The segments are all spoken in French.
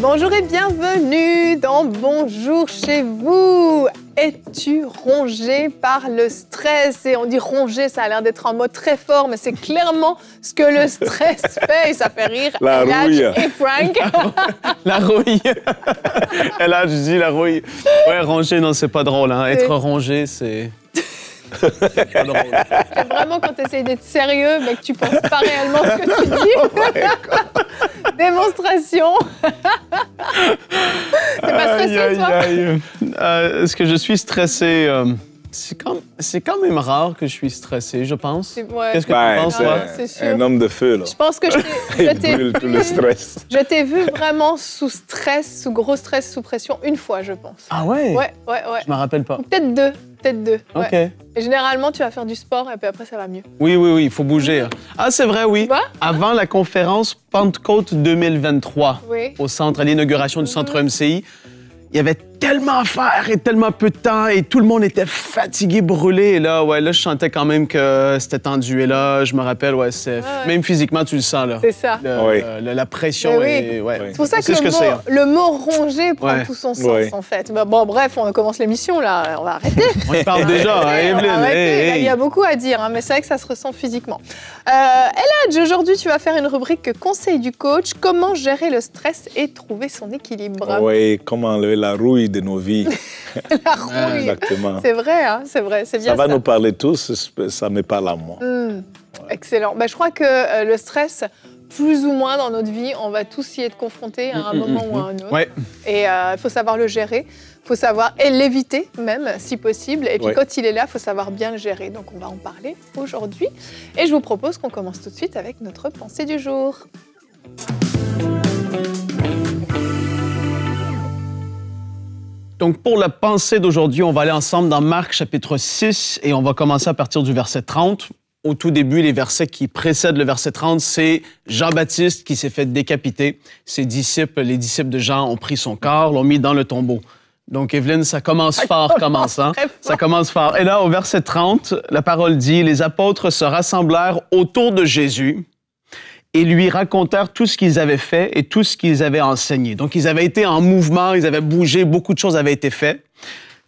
Bonjour et bienvenue dans Bonjour chez vous. Es-tu rongé par le stress Et on dit rongé, ça a l'air d'être un mot très fort, mais c'est clairement ce que le stress fait ça fait rire la rouille. et Frank. la rouille. Et là, je dis la rouille. Ouais, rongé, non, c'est pas drôle. Hein. Être rongé, c'est... J'aime vraiment quand tu essayes d'être sérieux, mais que tu penses pas réellement ce que tu dis. Oh Démonstration. C'est pas stressé, toi euh, Est-ce que je suis stressé euh, c'est c'est quand même rare que je suis stressé, je pense. Qu'est-ce que tu ben, penses, toi? Un homme de feu, là. Je pense que je t'ai, vu, tout le stress. Je t'ai vu vraiment sous stress, sous gros stress, sous pression, une fois, je pense. Ah ouais? Ouais, ouais, ouais. Je me rappelle pas. peut-être deux. Peut-être deux. OK. Et généralement, tu vas faire du sport et puis après, ça va mieux. Oui, oui, oui, il faut bouger. Ah, c'est vrai, oui. Avant la conférence Pentecôte 2023 au centre, à l'inauguration du centre MCI, mhm. il y avait tellement à faire et tellement peu de temps et tout le monde était fatigué, brûlé. Et là, ouais, là, je sentais quand même que c'était tendu. Et là, je me rappelle, ouais, c'est même physiquement, tu le sens, là. C'est ça. Euh, la pression. Ben c'est pour ça que, hein. le, mot, le, ronger prend tout son sens, en fait. bon, bref, on commence l'émission, là. On va arrêter. on parle déjà, hein, Il y a beaucoup à dire, hein, mais c'est vrai que ça se ressent physiquement. Euh, Eladj, aujourd'hui, tu vas faire une rubrique conseil du coach. Comment gérer le stress et trouver son équilibre? Oui, comment enlever la rouille de nos vies. Hein, c'est vrai, c'est vrai, c'est bien. Ça va nous parler tous, ça me parle à moi. Excellent. mais bah, je crois que euh, le stress, plus ou moins dans notre vie, on va tous y être confrontés à un mm, mm, moment ou à mm, un autre. Et il euh, faut savoir le gérer, il faut savoir l'éviter même si possible. Et puis quand il est là, il faut savoir bien le gérer. Donc on va en parler aujourd'hui. Et je vous propose qu'on commence tout de suite avec notre pensée du jour. Donc, pour la pensée d'aujourd'hui, on va aller ensemble dans Marc chapitre 6 et on va commencer à partir du verset 30. Au tout début, les versets qui précèdent le verset 30, c'est Jean-Baptiste qui s'est fait décapiter. Ses disciples, les disciples de Jean, ont pris son corps, l'ont mis dans le tombeau. Donc, Evelyne, ça commence ah, fort, commençant. Hein? Ça commence fort. Et là, au verset 30, la parole dit, les apôtres se rassemblèrent autour de Jésus et lui racontèrent tout ce qu'ils avaient fait et tout ce qu'ils avaient enseigné. Donc ils avaient été en mouvement, ils avaient bougé, beaucoup de choses avaient été faites.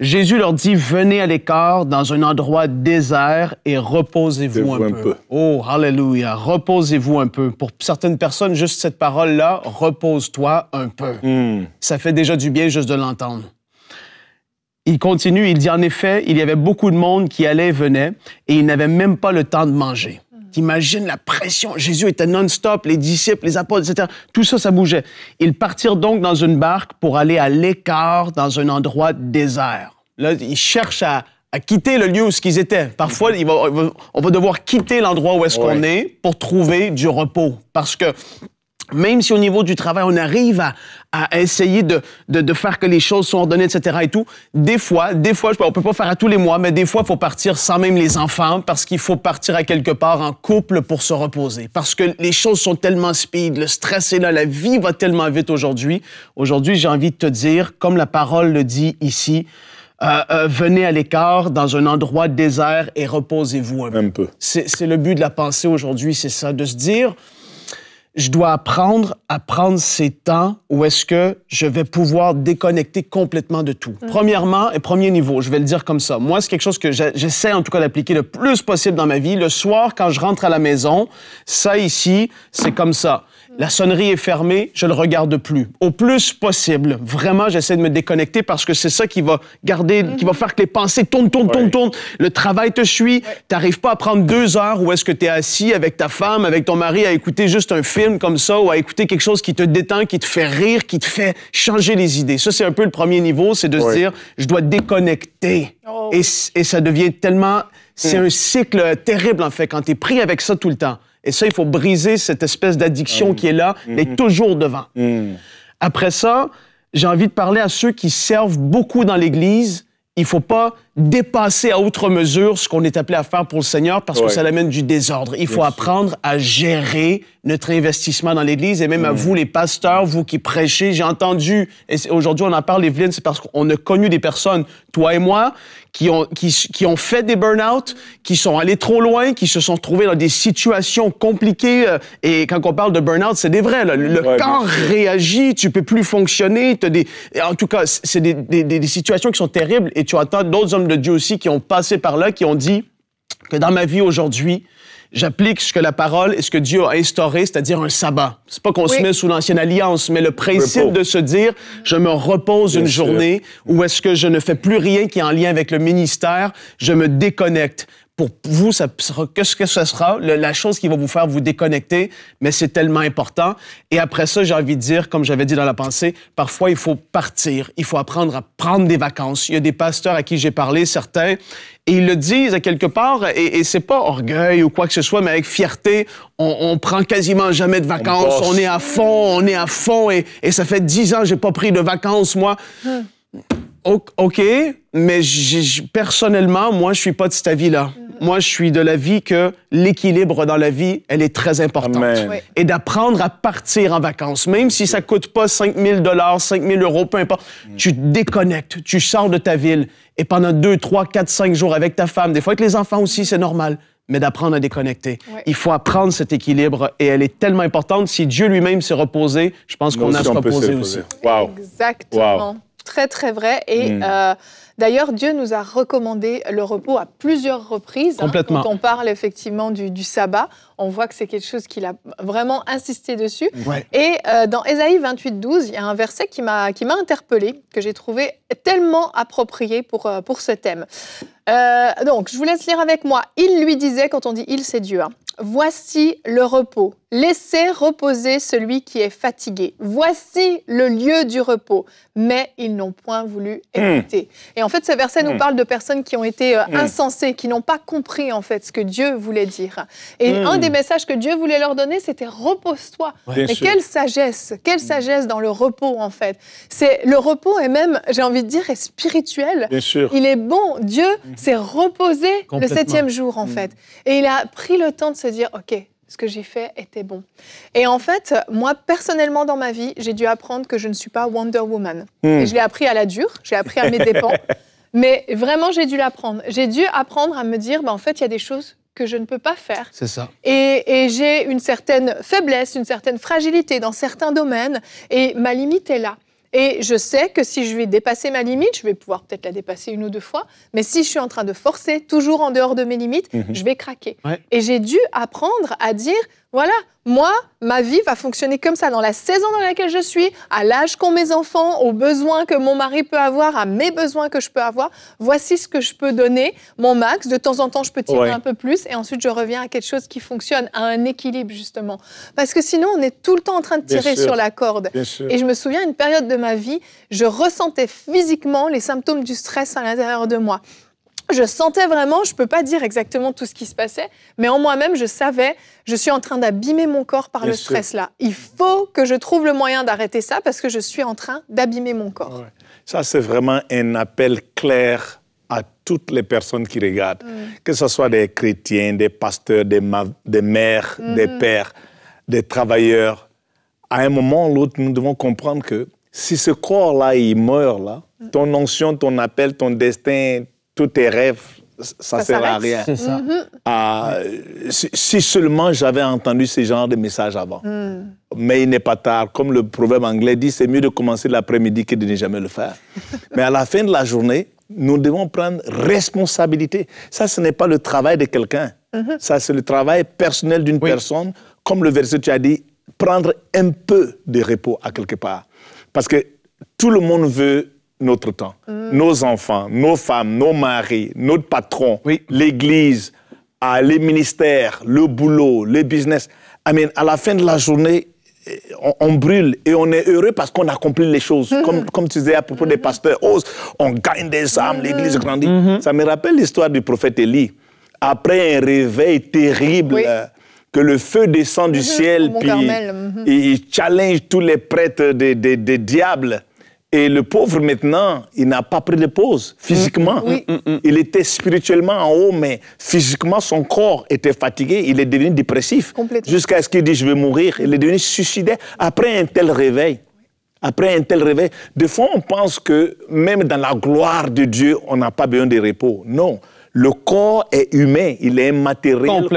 Jésus leur dit, venez à l'écart dans un endroit désert et reposez-vous un, peu. Oh, hallelujah, reposez-vous un peu. Pour certaines personnes, juste cette parole-là, repose-toi un peu. Hmm. Ça fait déjà du bien juste de l'entendre. Il continue, il dit, en effet, il y avait beaucoup de monde qui allait et venait et ils n'avaient même pas le temps de manger. Imagine la pression. Jésus était non-stop, les disciples, les apôtres, etc. Tout ça, ça bougeait. Ils partirent donc dans une barque pour aller à l'écart dans un endroit désert. Là, ils cherchent à, quitter le lieu où ils étaient. Parfois, on va devoir quitter l'endroit où est-ce qu'on est pour trouver du repos. Parce que même si au niveau du travail, on arrive à, essayer de, faire que les choses soient ordonnées, etc. et tout, des fois, des fois, on peut pas faire à tous les mois, mais des fois, il faut partir sans même les enfants parce qu'il faut partir à quelque part en couple pour se reposer. Parce que les choses sont tellement speed, le stress est là, la vie va tellement vite aujourd'hui. Aujourd'hui, j'ai envie de te dire, comme la parole le dit ici, euh, euh, venez à l'écart dans un endroit désert et reposez-vous un Un peu. C'est le but de la pensée aujourd'hui, c'est ça, de se dire, je dois apprendre à prendre ces temps où est-ce que je vais pouvoir déconnecter complètement de tout. Mm. Premièrement, et premier niveau, je vais le dire comme ça. Moi, c'est quelque chose que j'essaie en tout cas d'appliquer le plus possible dans ma vie. Le soir, quand je rentre à la maison, ça ici, c'est comme ça. La sonnerie est fermée, je ne regarde plus. Au plus possible, vraiment, j'essaie de me déconnecter parce que c'est ça qui va garder, qui va faire que les pensées tournent, tournent, tournent, tournent. Le travail te suit. tu T'arrives pas à prendre deux heures où est-ce que tu es assis avec ta femme, avec ton mari, à écouter juste un film comme ça ou à écouter quelque chose qui te détend, qui te fait rire, qui te fait changer les idées. Ça, c'est un peu le premier niveau, c'est de se dire, je dois déconnecter. Oh. Et, ça devient tellement... C'est hmm. un cycle terrible, en fait, quand tu es pris avec ça tout le temps. Et ça, il faut briser cette espèce d'addiction mm. qui est là, mais mm-hmm. toujours devant. Mm. Après ça, j'ai envie de parler à ceux qui servent beaucoup dans l'Église. Il faut pas dépasser à outre mesure ce qu'on est appelé à faire pour le Seigneur parce que ça l'amène du désordre. Il faut apprendre à gérer notre investissement dans l'Église et même à vous, les pasteurs, vous qui prêchez. J'ai entendu, et aujourd'hui on en parle, Evelyne, c'est parce qu'on a connu des personnes, toi et moi, qui ont, qui, qui ont fait des burn-out, qui sont allés trop loin, qui se sont trouvés dans des situations compliquées. Euh, et quand on parle de burn-out, c'est des vrais. Là. Le corps réagit, tu peux plus fonctionner. As des, en tout cas, c'est des, des, des situations qui sont terribles et tu entends d'autres hommes de Dieu aussi qui ont passé par là, qui ont dit que dans ma vie aujourd'hui, j'applique ce que la parole et ce que Dieu a instauré, c'est-à-dire un sabbat. C'est pas qu'on se met sous l'ancienne alliance, mais le principe de se dire, je me repose une journée, ou est-ce que je ne fais plus rien qui est en lien avec le ministère, je me déconnecte pour vous, ça qu'est-ce que ce sera la chose qui va vous faire vous déconnecter, mais c'est tellement important. Et après ça, j'ai envie de dire, comme j'avais dit dans la pensée, parfois il faut partir, il faut apprendre à prendre des vacances. Il y a des pasteurs à qui j'ai parlé, certains, et ils le disent à quelque part, et, c'est pas orgueil ou quoi que ce soit, mais avec fierté, on, prend quasiment jamais de vacances, on, est à fond, on est à fond, et, ça fait dix ans que j'ai pas pris de vacances, moi. Hum. OK, mais personnellement, moi, je suis pas de cet avis-là. Mhm. Moi, je suis de l'avis que l'équilibre dans la vie, elle est très importante. Et d'apprendre à partir en vacances, même si ça coûte pas 5 000 5 000 euros, peu importe. Mm. Tu te déconnectes, tu sors de ta ville. Et pendant 2, 3, 4, 5 jours avec ta femme, des fois avec les enfants aussi, c'est normal mais d'apprendre à déconnecter. Il faut apprendre cet équilibre et elle est tellement importante. Si Dieu lui-même s'est reposé, je pense qu'on a se reposer aussi. Wow. Exactement très très vrai. Et hmm. euh, d'ailleurs, Dieu nous a recommandé le repos à plusieurs reprises. Hein, Complètement. quand on parle effectivement du, sabbat, on voit que c'est quelque chose qu'il a vraiment insisté dessus. Et euh, dans Ésaïe 28, 12, il y a un verset qui m'a interpellé, que j'ai trouvé tellement approprié pour, euh, pour ce thème. donc, je vous laisse lire avec moi. Il lui disait, quand on dit il, c'est Dieu, hein. Voici le repos Laissez reposer celui qui est fatigué. Voici le lieu du repos. Mais ils n'ont point voulu hmm. écouter. Et en fait, ce verset nous hmm. parle de personnes qui ont été euh, hmm. insensées, qui n'ont pas compris en fait ce que Dieu voulait dire. Et un des messages que Dieu voulait leur donner, c'était repose-toi. Mais quelle sagesse, quelle sagesse dans le repos en fait. C'est le repos est même, j'ai envie de dire, est spirituel. Il est bon. Dieu s'est reposé le septième jour en fait. Et il a pris le temps de se dire, ok, ce que j'ai fait était bon. Et en fait, moi, personnellement, dans ma vie, j'ai dû apprendre que je ne suis pas Wonder Woman. Hmm. Et je l'ai appris à la dure, j'ai appris à mes dépens. Mais vraiment, j'ai dû l'apprendre. J'ai dû apprendre à me dire, bah, en fait, il y a des choses que je ne peux pas faire. C'est ça. et j'ai une certaine faiblesse, une certaine fragilité dans certains domaines, et ma limite est là. Et je sais que si je vais dépasser ma limite, je vais pouvoir peut-être la dépasser une ou deux fois, mais si je suis en train de forcer, toujours en dehors de mes limites, mhm. je vais craquer. Et j'ai dû apprendre à dire, voilà, moi, ma vie va fonctionner comme ça, dans la saison dans laquelle je suis, à l'âge qu'ont mes enfants, aux besoins que mon mari peut avoir, à mes besoins que je peux avoir. Voici ce que je peux donner, mon max. De temps en temps, je peux tirer un peu plus, et ensuite je reviens à quelque chose qui fonctionne, à un équilibre justement. Parce que sinon, on est tout le temps en train de tirer sur la corde. Et je me souviens, une période de ma vie, je ressentais physiquement les symptômes du stress à l'intérieur de moi je sentais vraiment, je ne peux pas dire exactement tout ce qui se passait, mais en moi-même, je savais, je suis en train d'abîmer mon corps par le stress-là. Il faut que je trouve le moyen d'arrêter ça parce que je suis en train d'abîmer mon corps. Ça, c'est vraiment un appel clair à toutes les personnes qui regardent, mm. que ce soit des chrétiens, des pasteurs, des, mères, mm-hmm. des pères, des travailleurs. À un moment ou l'autre, nous devons comprendre que si ce corps-là, il meurt, là, mm. ton ancien, ton appel, ton destin, tous tes rêves, ça, ne sert à rien. Mhm. Ah, si, seulement j'avais entendu ce genre de message avant. Mhm. Mais il n'est pas tard. Comme le proverbe anglais dit, c'est mieux de commencer l'après-midi que de ne jamais le faire. Mais à la fin de la journée, nous devons prendre responsabilité. Ça, ce n'est pas le travail de quelqu'un. Mhm. Ça, c'est le travail personnel d'une personne. Comme le verset tu as dit, prendre un peu de repos à quelque part. Parce que tout le monde veut notre temps. Mm. Nos enfants, nos femmes, nos maris, notre patron, l'église, ah, les ministères, le boulot, le business. Amen. à la fin de la journée, eh, on, brûle et on est heureux parce qu'on accomplit les choses. Mm-hmm. comme, comme, tu disais à propos des mm-hmm. pasteurs, oh, on gagne des âmes, mm-hmm. l'Église grandit. Ça me rappelle l'histoire du prophète Élie. Après un réveil terrible, euh, que le feu descend du ciel, puis il challenge tous les prêtres des diables. Et le pauvre, maintenant, il n'a pas pris de pause physiquement. Mm, mm, mm, il était spirituellement en haut, mais physiquement, son corps était fatigué. Il est devenu dépressif. Jusqu'à ce qu'il dise, je vais mourir. Il est devenu suicidaire après un tel réveil. Après un tel réveil. Des fois, on pense que même dans la gloire de Dieu, on n'a pas besoin de repos. Non. Le corps est humain, il est immatériel,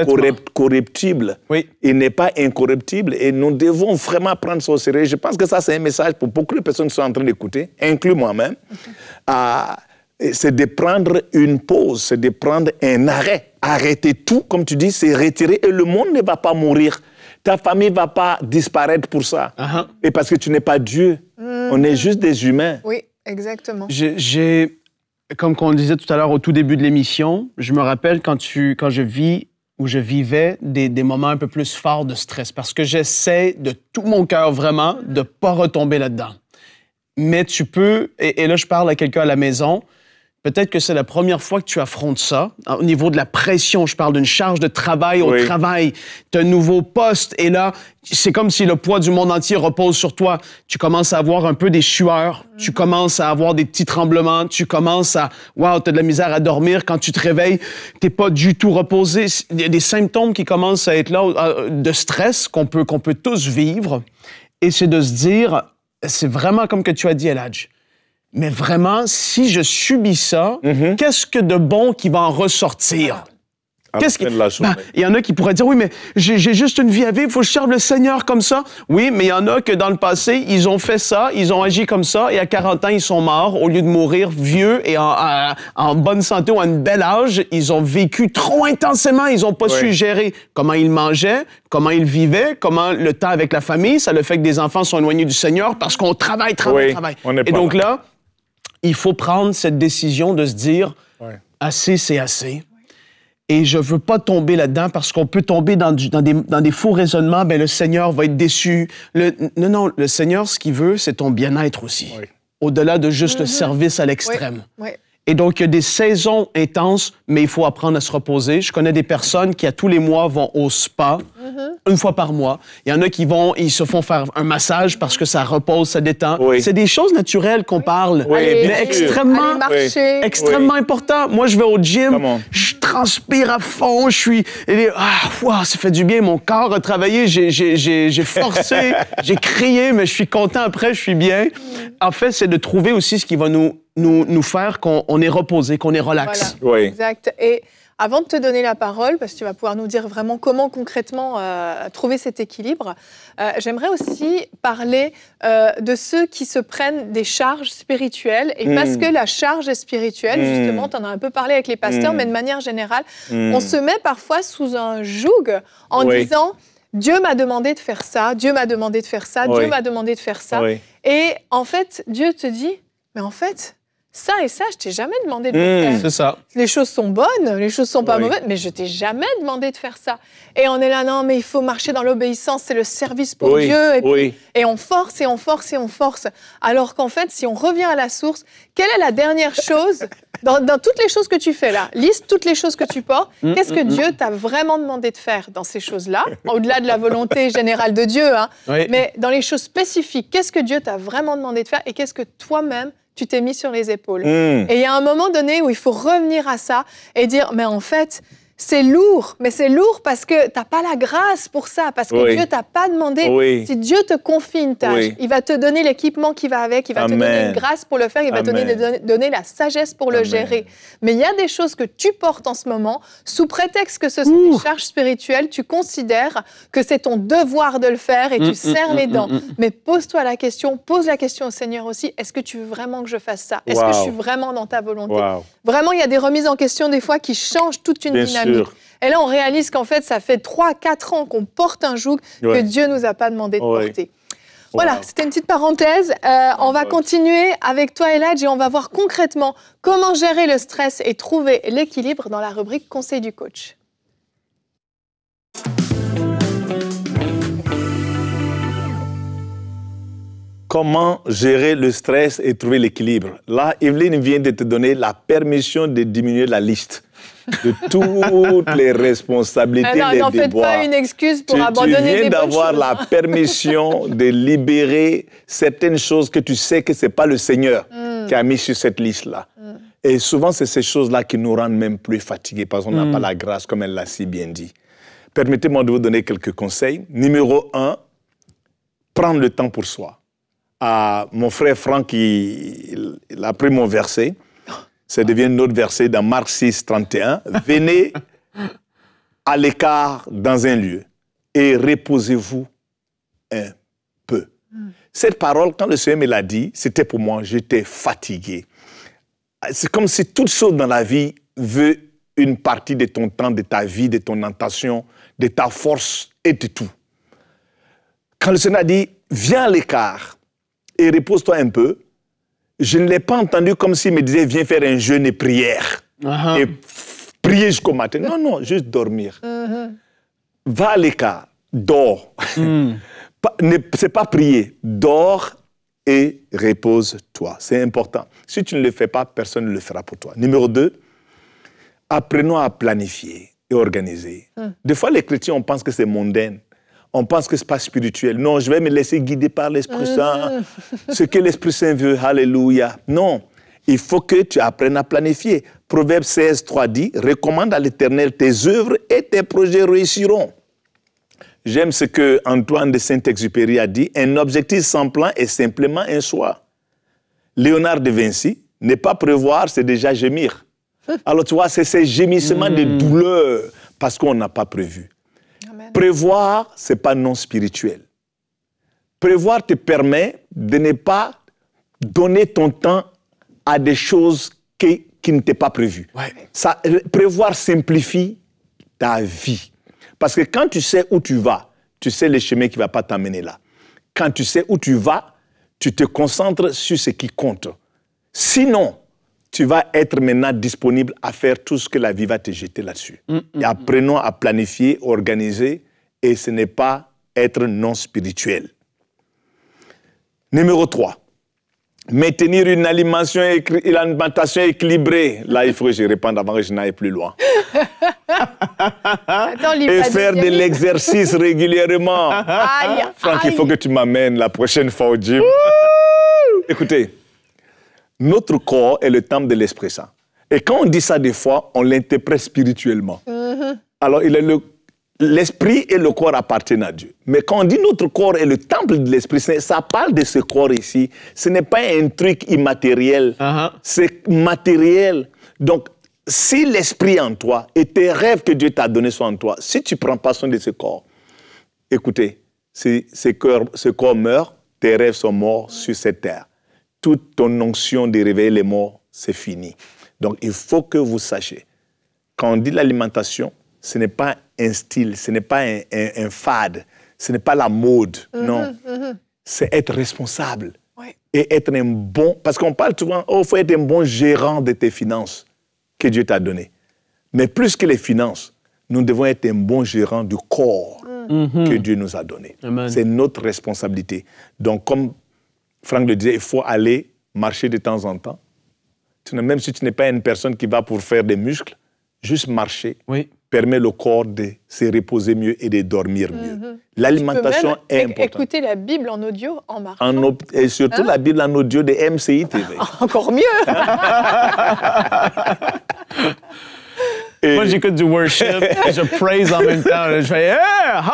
corruptible. Oui. Il n'est pas incorruptible et nous devons vraiment prendre ça au sérieux. Je pense que ça, c'est un message pour beaucoup de personnes qui sont en train d'écouter, inclus moi-même. Ah, c'est de prendre une pause, c'est de prendre un arrêt. Arrêter tout, comme tu dis, c'est retirer et le monde ne va pas mourir. Ta famille ne va pas disparaître pour ça. Ah, ah. Et parce que tu n'es pas Dieu. Hmm. On est juste des humains. Oui, exactement. J'ai comme on disait tout à l'heure au tout début de l'émission, je me rappelle quand, je vis ou je vivais des, moments un peu plus forts de stress parce que j'essaie de tout mon cœur vraiment de ne pas retomber là-dedans. Mais tu peux, et là je parle à quelqu'un à la maison, Peut-être que c'est la première fois que tu affrontes ça. Au niveau de la pression, je parle d'une charge de travail au travail, d'un nouveau poste, et là, c'est comme si le poids du monde entier repose sur toi. Tu commences à avoir un peu des sueurs, tu mhm. commences à avoir des petits tremblements, tu commences à, waouh, t'as de la misère à dormir. Quand tu te réveilles, t'es pas du tout reposé. Il y a des symptômes qui commencent à être là, euh, de stress qu'on peut, qu'on peut tous vivre. Et c'est de se dire, c'est vraiment comme que tu as dit, à l'âge mais vraiment, si je subis ça, mhm. qu'est-ce que de bon qui va en ressortir? Qu'est-ce ben, Il y en a qui pourraient dire, oui, mais j'ai juste une vie à vivre, faut que je serve le Seigneur comme ça. Oui, mais il y en a que dans le passé, ils ont fait ça, ils ont agi comme ça, et à 40 ans, ils sont morts. Au lieu de mourir vieux et en, bonne santé ou à un bel âge, ils ont vécu trop intensément, ils n'ont pas su gérer comment ils mangeaient, comment ils vivaient, comment le temps avec la famille, ça le fait que des enfants sont éloignés du Seigneur parce qu'on travaille, travaille, travaille. et donc là, il faut prendre cette décision de se dire assez, c'est assez. Et je veux pas tomber là-dedans parce qu'on peut tomber dans, des, dans des, faux raisonnements. Ben, le Seigneur va être déçu. non, non, le Seigneur, ce qu'il veut, c'est ton bien-être aussi. Au-delà de juste le mhm. service à l'extrême. Et donc, il y a des saisons intenses, mais il faut apprendre à se reposer. Je connais des personnes qui, à tous les mois, vont au spa, mm-hmm. une fois par mois. Il y en a qui vont, ils se font faire un massage parce que ça repose, ça détend. Oui. C'est des choses naturelles qu'on parle, oui, mais extrêmement, extrêmement important. Moi, je vais au gym, je transpire à fond, je suis... Et, ah, wow, ça fait du bien, mon corps a travaillé, j'ai forcé, j'ai crié, mais je suis content après, je suis bien. Mm. En fait, c'est de trouver aussi ce qui va nous nous, nous faire qu'on est reposé, qu'on est relax. Exact. Et avant de te donner la parole, parce que tu vas pouvoir nous dire vraiment comment concrètement euh, trouver cet équilibre, euh, j'aimerais aussi parler euh, de ceux qui se prennent des charges spirituelles. Et hmm. parce que la charge est spirituelle, hmm. justement, tu en as un peu parlé avec les pasteurs, hmm. mais de manière générale, on se met parfois sous un joug en disant... Dieu m'a demandé de faire ça, Dieu m'a demandé de faire ça, Dieu m'a demandé de faire ça. Et en fait, Dieu te dit, mais en fait, ça et ça, je t'ai jamais demandé de le hmm, faire. C'est ça. Les choses sont bonnes, les choses sont pas mauvaises, mais je t'ai jamais demandé de faire ça. Et on est là, non, mais il faut marcher dans l'obéissance, c'est le service pour Dieu. Et, oui. et on force, et on force, et on force. Alors qu'en fait, si on revient à la source, quelle est la dernière chose dans, toutes les choses que tu fais là Liste toutes les choses que tu portes. Hmm, qu'est-ce hmm, que Dieu t'a vraiment demandé de faire dans ces choses-là Au-delà de la volonté générale de Dieu, hein, mais dans les choses spécifiques, qu'est-ce que Dieu t'a vraiment demandé de faire et qu'est-ce que toi-même tu t'es mis sur les épaules. Hmm. Et il y a un moment donné où il faut revenir à ça et dire, mais en fait, c'est lourd, mais c'est lourd parce que tu n'as pas la grâce pour ça, parce que Dieu Dieu t'a pas demandé. Si Dieu te confie une tâche, il va te donner l'équipement qui va avec, il va te donner une grâce pour le faire, il va te donner, donner, la sagesse pour le gérer. Mais il y a des choses que tu portes en ce moment, sous prétexte que ce sont des charges spirituelles, tu considères que c'est ton devoir de le faire et tu mm, mm, serres mm, les dents. mais pose-toi la question, pose la question au Seigneur aussi, est-ce que tu veux vraiment que je fasse ça Est-ce que je suis vraiment dans ta volonté Vraiment, il y a des remises en question des fois qui changent toute une dynamique. Et là, on réalise qu'en fait, ça fait 3-4 ans qu'on porte un joug que Dieu nous a pas demandé de porter. Voilà, c'était une petite parenthèse. Euh, oh on va continuer avec toi, Eladj, et on va voir concrètement comment gérer le stress et trouver l'équilibre dans la rubrique Conseil du coach. Comment gérer le stress et trouver l'équilibre Là, Evelyne vient de te donner la permission de diminuer la liste de toutes les responsabilités, ah des les n'en Faites pas une excuse pour tu, abandonner tu viens d'avoir la permission de libérer certaines choses que tu sais que c'est pas le Seigneur mm. qui a mis sur cette liste-là. Mm. Et souvent, c'est ces choses-là qui nous rendent même plus fatigués parce qu'on n'a mm. pas la grâce, comme elle l'a si bien dit. Permettez-moi de vous donner quelques conseils. Numéro un, prendre le temps pour soi. À ah, mon frère Franck, il a pris mon verset. Ça devient notre verset dans Marc 6, 31. Venez à l'écart dans un lieu et reposez-vous un peu. Cette parole, quand le Seigneur me l'a dit, c'était pour moi, j'étais fatigué. C'est comme si toute chose dans la vie veut une partie de ton temps, de ta vie, de ton intention, de ta force et de tout. Quand le Seigneur a dit, viens à l'écart et repose-toi un peu, je ne l'ai pas entendu comme s'il me disait viens faire un jeûne et prière. Uh-huh. Et prier jusqu'au matin. Non, non, juste dormir. Uh-huh. Va à l'écart, dors. Ce hmm. C'est pas prier, dors et repose-toi. C'est important. Si tu ne le fais pas, personne ne le fera pour toi. Numéro 2, apprenons à planifier et organiser. Des fois, les chrétiens, on pense que c'est mondaine on pense que c'est pas spirituel. Non, je vais me laisser guider par l'Esprit Saint. Euh. Ce que l'Esprit Saint veut, alléluia. Non, il faut que tu apprennes à planifier. Proverbe 16, 3 dit, recommande à l'Éternel tes œuvres et tes projets réussiront. J'aime ce que Antoine de Saint-Exupéry a dit, un objectif sans plan est simplement un choix. Léonard de Vinci, ne pas prévoir, c'est déjà gémir. Alors tu vois, c'est ces gémissements de hmm. douleur parce qu'on n'a pas prévu. Prévoir, c'est pas non spirituel. Prévoir te permet de ne pas donner ton temps à des choses qui, ne t'étaient pas prévu. prévoir simplifie ta vie. Parce que quand tu sais où tu vas, tu sais le chemin qui ne va pas t'amener là. Quand tu sais où tu vas, tu te concentres sur ce qui compte. Sinon, tu vas être maintenant disponible à faire tout ce que la vie va te jeter là-dessus. Mm, mm, et apprenons à planifier, organiser, et ce n'est pas être non spirituel. Numéro 3. Maintenir une alimentation, équilibrée. Là, il faut que je réponde avant que je n'aille plus loin. et faire de l'exercice régulièrement. Franck, il faut que tu m'amènes la prochaine fois au gym. Écoutez, notre corps est le temple de l'Esprit Saint. Et quand on dit ça des fois, on l'interprète spirituellement. Mm-hmm. Alors, L'esprit et le corps appartiennent à Dieu. Mais quand on dit notre corps est le temple de l'esprit, ça parle de ce corps ici. Ce n'est pas un truc immatériel. Uh-huh. C'est matériel. Donc, si l'esprit en toi et tes rêves que Dieu t'a donnés sont en toi, si tu prends pas soin de ce corps, écoutez, si ce corps, ce corps meurt, tes rêves sont morts sur cette terre toute ton onction de réveiller les morts, c'est fini. Donc il faut que vous sachiez, quand on dit l'alimentation, ce n'est pas un style, ce n'est pas un, un, fade, ce n'est pas la mode, mhm, non. Mhm. C'est être responsable et être un bon... Parce qu'on parle souvent, oh, il faut être un bon gérant de tes finances que Dieu t'a données. Mais plus que les finances, nous devons être un bon gérant du corps mhm. que Dieu nous a donné. C'est notre responsabilité. Donc, comme Franck le disait, il faut aller marcher de temps en temps. Tu Même si tu n'es pas une personne qui va pour faire des muscles, juste marcher permet le corps de se reposer mieux et de dormir mieux. Mm-hmm. L'alimentation est importante. Écouter la Bible en audio en marchant. et surtout hein? la Bible en audio de MCI TV. Encore mieux Et... Moi, j'écoute du worship et je praise Je fais Hallelujah!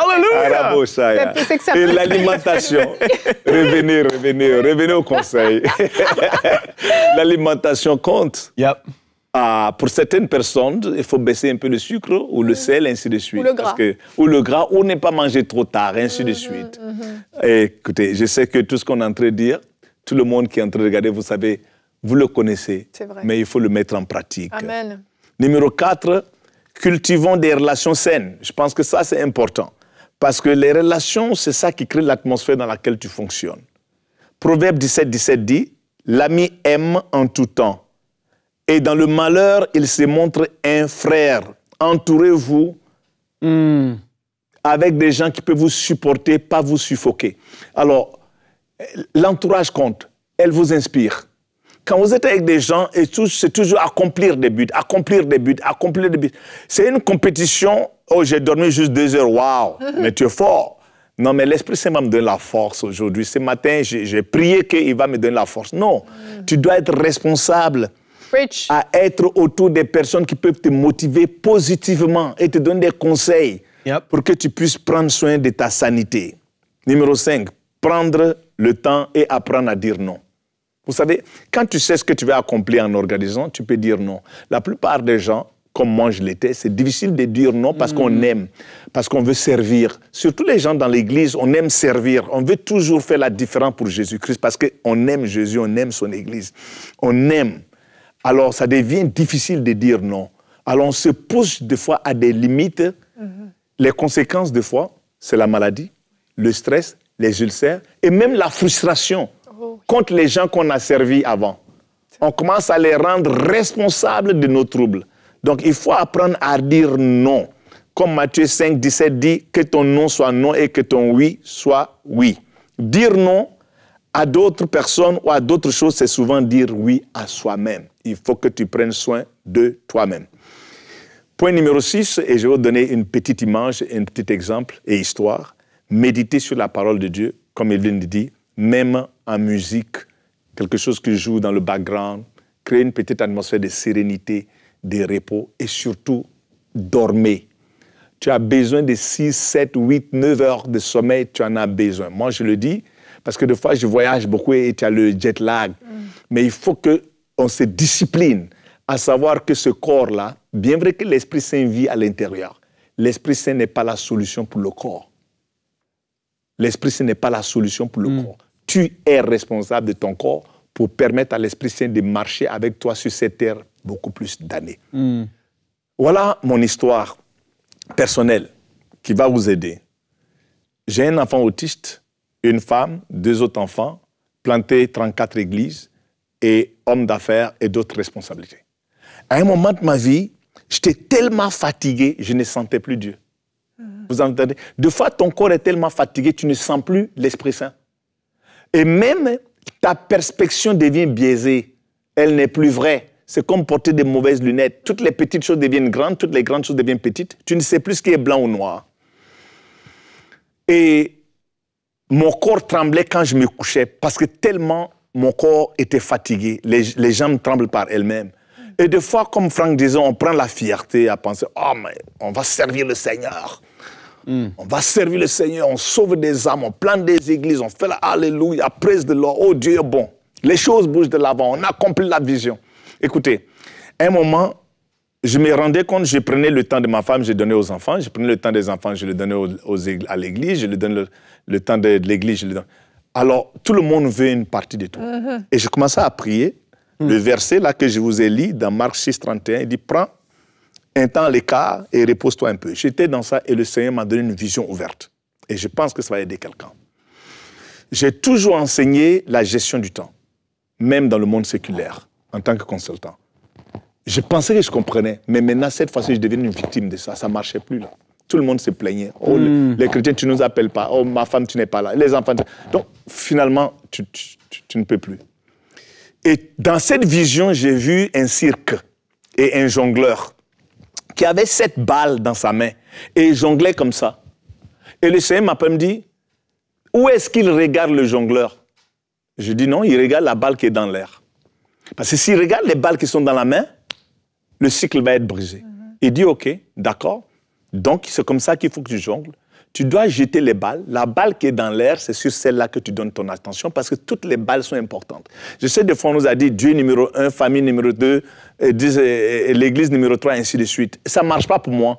Ah, et l'alimentation. revenez, revenez, revenez au conseil. l'alimentation compte. Ah, pour certaines personnes, il faut baisser un peu le sucre ou le mm-hmm. sel, ainsi de suite. Ou le gras. Parce que, ou le gras, ou ne pas manger trop tard, ainsi de mm-hmm, suite. Mm-hmm. Eh, écoutez, je sais que tout ce qu'on est en train de dire, tout le monde qui est en train de regarder, vous savez, vous le connaissez. C'est vrai. Mais il faut le mettre en pratique. Amen. Numéro 4, cultivons des relations saines. Je pense que ça, c'est important. Parce que les relations, c'est ça qui crée l'atmosphère dans laquelle tu fonctionnes. Proverbe 17, 17 dit, l'ami aime en tout temps. Et dans le malheur, il se montre un frère. Entourez-vous avec des gens qui peuvent vous supporter, pas vous suffoquer. Alors, l'entourage compte. Elle vous inspire. Quand vous êtes avec des gens, c'est toujours accomplir des buts, accomplir des buts, accomplir des buts. C'est une compétition. Oh, j'ai dormi juste deux heures. Waouh, mais tu es fort. Non, mais l'Esprit Saint même donné la force aujourd'hui. Ce matin, j'ai prié qu'il va me donner la force. Non, mm. tu dois être responsable à être autour des personnes qui peuvent te motiver positivement et te donner des conseils pour que tu puisses prendre soin de ta sanité. Numéro 5, prendre le temps et apprendre à dire non. Vous savez, quand tu sais ce que tu veux accomplir en organisant, tu peux dire non. La plupart des gens, comme moi je l'étais, c'est difficile de dire non parce mm. qu'on aime, parce qu'on veut servir. Surtout les gens dans l'Église, on aime servir. On veut toujours faire la différence pour Jésus-Christ parce qu'on aime Jésus, on aime son Église. On aime. Alors ça devient difficile de dire non. Alors on se pousse des fois à des limites. Mm-hmm. Les conséquences des fois, c'est la maladie, le stress, les ulcères et même la frustration contre les gens qu'on a servis avant. On commence à les rendre responsables de nos troubles. Donc il faut apprendre à dire non. Comme Matthieu 5, 17 dit, que ton non soit non et que ton oui soit oui. Dire non à d'autres personnes ou à d'autres choses, c'est souvent dire oui à soi-même. Il faut que tu prennes soin de toi-même. Point numéro 6, et je vais vous donner une petite image, un petit exemple et histoire. Méditer sur la parole de Dieu, comme il dit, même en musique, quelque chose qui joue dans le background, créer une petite atmosphère de sérénité, de repos et surtout dormir. Tu as besoin de 6, 7, 8, 9 heures de sommeil, tu en as besoin. Moi, je le dis parce que des fois, je voyage beaucoup et tu as le jet lag. Mm. Mais il faut qu'on se discipline à savoir que ce corps-là, bien vrai que l'Esprit Saint vit à l'intérieur, l'Esprit Saint n'est pas la solution pour le corps. L'Esprit Saint n'est pas la solution pour le mm. corps tu es responsable de ton corps pour permettre à l'Esprit Saint de marcher avec toi sur cette terre beaucoup plus d'années. Hmm. Voilà mon histoire personnelle qui va vous aider. J'ai un enfant autiste, une femme, deux autres enfants, planté 34 églises et homme d'affaires et d'autres responsabilités. À un moment de ma vie, j'étais tellement fatigué, je ne sentais plus Dieu. Hmm. Vous entendez Deux fois, ton corps est tellement fatigué, tu ne sens plus l'Esprit Saint. Et même ta perspective devient biaisée. Elle n'est plus vraie. C'est comme porter des mauvaises lunettes. Toutes les petites choses deviennent grandes, toutes les grandes choses deviennent petites. Tu ne sais plus ce qui est blanc ou noir. Et mon corps tremblait quand je me couchais parce que tellement mon corps était fatigué. Les, les jambes tremblent par elles-mêmes. Et des fois, comme Franck disait, on prend la fierté à penser Oh, mais on va servir le Seigneur. Mm. On va servir le Seigneur, on sauve des âmes, on plante des églises, on fait l'alléluia, Alléluia, de l'or. Oh Dieu est bon. Les choses bougent de l'avant. On accomplit la vision. Écoutez, à un moment, je me rendais compte, je prenais le temps de ma femme, je le donnais aux enfants, je prenais le temps des enfants, je le donnais aux, à l'église, je le donne le, temps de, l'église, je Alors, tout le monde veut une partie de tout. Uh-huh. Et je commençais à prier. Mm. Le verset là que je vous ai lu dans Marc 6, 31, il dit Prends un temps l'écart et repose-toi un peu. J'étais dans ça et le Seigneur m'a donné une vision ouverte. Et je pense que ça va aider quelqu'un. J'ai toujours enseigné la gestion du temps, même dans le monde séculaire, en tant que consultant. Je pensais que je comprenais, mais maintenant, cette fois-ci, je deviens une victime de ça. Ça ne marchait plus, là. Tout le monde se plaignait. Oh, hmm. les chrétiens, tu ne nous appelles pas. Oh, ma femme, tu n'es pas là. Les enfants. Donc, finalement, tu, ne peux plus. Et dans cette vision, j'ai vu un cirque et un jongleur qui avait cette balles dans sa main et jonglait comme ça. Et le CM m'a me dit, où est-ce qu'il regarde le jongleur Je dis non, il regarde la balle qui est dans l'air. Parce que s'il regarde les balles qui sont dans la main, le cycle va être brisé. Mhm. Il dit, OK, d'accord, donc c'est comme ça qu'il faut que tu jongles tu dois jeter les balles. La balle qui est dans l'air, c'est sur celle-là que tu donnes ton attention parce que toutes les balles sont importantes. Je sais, des fois, on nous a dit Dieu numéro un, famille numéro deux, l'église numéro trois, ainsi de suite. Ça ne marche pas pour moi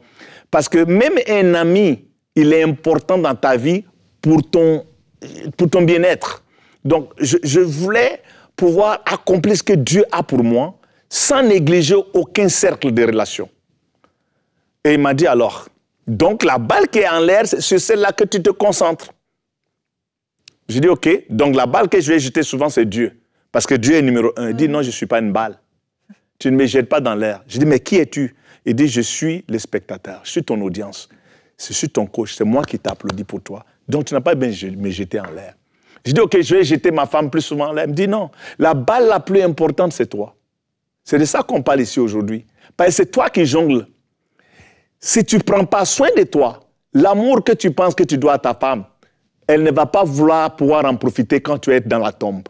parce que même un ami, il est important dans ta vie pour ton, pour ton bien-être. Donc, je, je voulais pouvoir accomplir ce que Dieu a pour moi sans négliger aucun cercle de relations. Et il m'a dit alors, donc la balle qui est en l'air, c'est celle-là que tu te concentres. Je dis, OK, donc la balle que je vais jeter souvent, c'est Dieu. Parce que Dieu est numéro un. Il dit, non, je ne suis pas une balle. Tu ne me jettes pas dans l'air. Je dis, mais qui es-tu Il dit, je suis le spectateur, je suis ton audience, je suis ton coach, c'est moi qui t'applaudis pour toi. Donc tu n'as pas bien me jeter en l'air. Je dis, OK, je vais jeter ma femme plus souvent en l'air. Il me dit, non, la balle la plus importante, c'est toi. C'est de ça qu'on parle ici aujourd'hui. Parce que c'est toi qui jongles si tu prends pas soin de toi, l'amour que tu penses que tu dois à ta femme, elle ne va pas vouloir pouvoir en profiter quand tu es dans la tombe.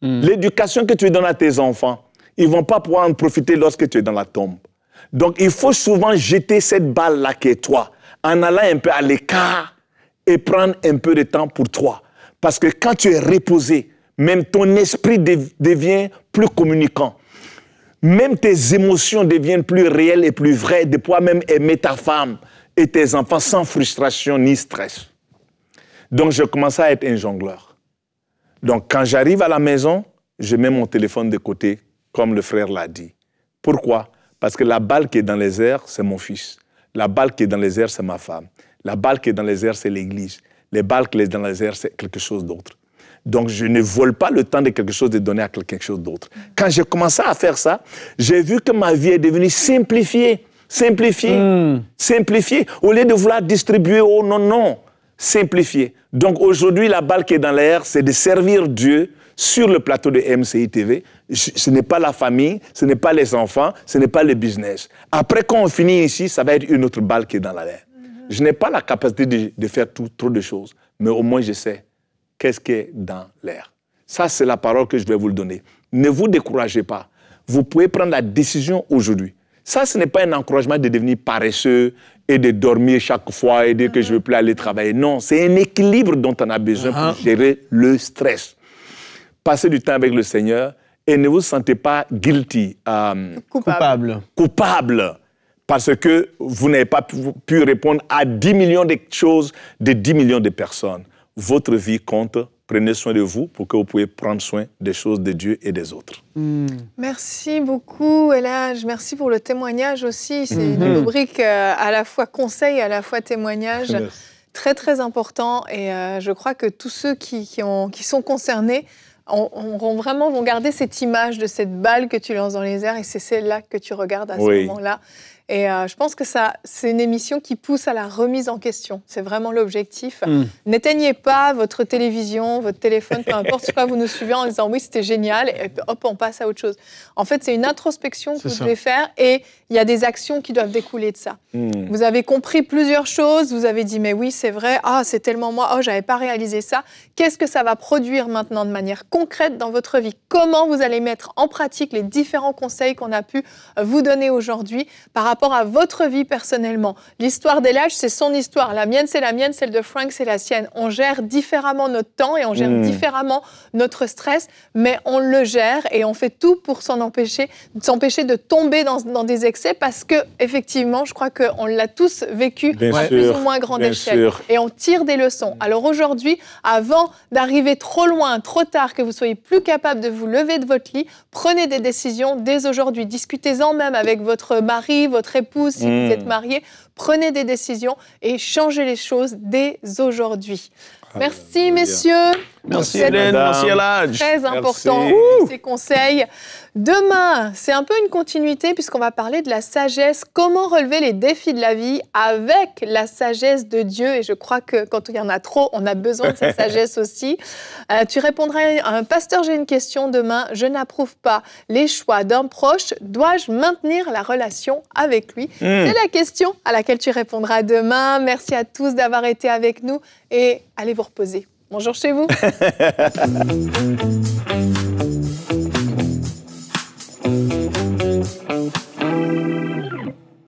Hmm. L'éducation que tu donnes à tes enfants, ils vont pas pouvoir en profiter lorsque tu es dans la tombe. Donc il faut souvent jeter cette balle-là qui est toi, en allant un peu à l'écart et prendre un peu de temps pour toi. Parce que quand tu es reposé, même ton esprit devient plus communicant. Même tes émotions deviennent plus réelles et plus vraies de pouvoir même aimer ta femme et tes enfants sans frustration ni stress. Donc je commence à être un jongleur. Donc quand j'arrive à la maison, je mets mon téléphone de côté, comme le frère l'a dit. Pourquoi Parce que la balle qui est dans les airs, c'est mon fils. La balle qui est dans les airs, c'est ma femme. La balle qui est dans les airs, c'est l'Église. Les balles qui est dans les airs, c'est quelque chose d'autre. Donc, je ne vole pas le temps de quelque chose de donner à quelque chose d'autre. Quand j'ai commencé à faire ça, j'ai vu que ma vie est devenue simplifiée. Simplifiée. Hmm. Simplifiée. Au lieu de vouloir distribuer, oh non, non. Simplifiée. Donc, aujourd'hui, la balle qui est dans l'air, c'est de servir Dieu sur le plateau de MCI TV. Ce n'est pas la famille, ce n'est pas les enfants, ce n'est pas le business. Après, quand on finit ici, ça va être une autre balle qui est dans l'air. Je n'ai pas la capacité de, faire tout, trop de choses, mais au moins je sais qu'est-ce qui est dans l'air. Ça, c'est la parole que je vais vous le donner. Ne vous découragez pas. Vous pouvez prendre la décision aujourd'hui. Ça, ce n'est pas un encouragement de devenir paresseux et de dormir chaque fois et dire que je ne veux plus aller travailler. Non, c'est un équilibre dont on a besoin pour uh-huh. gérer le stress. Passez du temps avec le Seigneur et ne vous sentez pas guilty. Euh, coupable. Coupable parce que vous n'avez pas pu répondre à 10 millions de choses de 10 millions de personnes votre vie compte. Prenez soin de vous pour que vous puissiez prendre soin des choses de Dieu et des autres. Hmm. Merci beaucoup, Elage. Merci pour le témoignage aussi. C'est hmm. une rubrique euh, à la fois conseil, à la fois témoignage. Très, très important. Et euh, je crois que tous ceux qui sont concernés on, vraiment vont garder cette image de cette balle que tu lances dans les airs et c'est celle-là que tu regardes à ce moment-là. Et euh, je pense que ça, c'est une émission qui pousse à la remise en question. C'est vraiment l'objectif. Hmm. N'éteignez pas votre télévision, votre téléphone, peu importe ce que vous nous suivez en disant oui, c'était génial, et hop, on passe à autre chose. En fait, c'est une introspection que vous devez faire et il y a des actions qui doivent découler de ça. Hmm. Vous avez compris plusieurs choses, vous avez dit mais oui, c'est vrai, ah, c'est tellement moi, oh, j'avais pas réalisé ça. Qu'est-ce que ça va produire maintenant de manière concrète dans votre vie. Comment vous allez mettre en pratique les différents conseils qu'on a pu euh, vous donner aujourd'hui par rapport à votre vie personnellement. L'histoire des lâches, c'est son histoire. La mienne, c'est la mienne. Celle de Frank, c'est la sienne. On gère différemment notre temps et on gère mmh. différemment notre stress, mais on le gère et on fait tout pour s'en empêcher, s'empêcher de tomber dans, des excès parce que, effectivement, je crois qu'on l'a tous vécu à plus ou moins grande échelle. Et on tire des leçons. Alors aujourd'hui, avant d'arriver trop loin, trop tard, que vous vous soyez plus capable de vous lever de votre lit, prenez des décisions dès aujourd'hui. Discutez-en même avec votre mari, votre épouse, si vous hmm. êtes marié. Prenez des décisions et changez les choses dès aujourd'hui. Ah, Merci, bah, messieurs. Merci Hélène, merci l'âge. Très important, ces conseils. Demain, c'est un peu une continuité puisqu'on va parler de la sagesse. Comment relever les défis de la vie avec la sagesse de Dieu Et je crois que quand il y en a trop, on a besoin de sa sagesse aussi. Euh, tu répondras à un pasteur, j'ai une question demain. Je n'approuve pas les choix d'un proche. Dois-je maintenir la relation avec lui hmm. C'est la question à laquelle tu répondras demain. Merci à tous d'avoir été avec nous et allez vous reposer. Bonjour chez vous.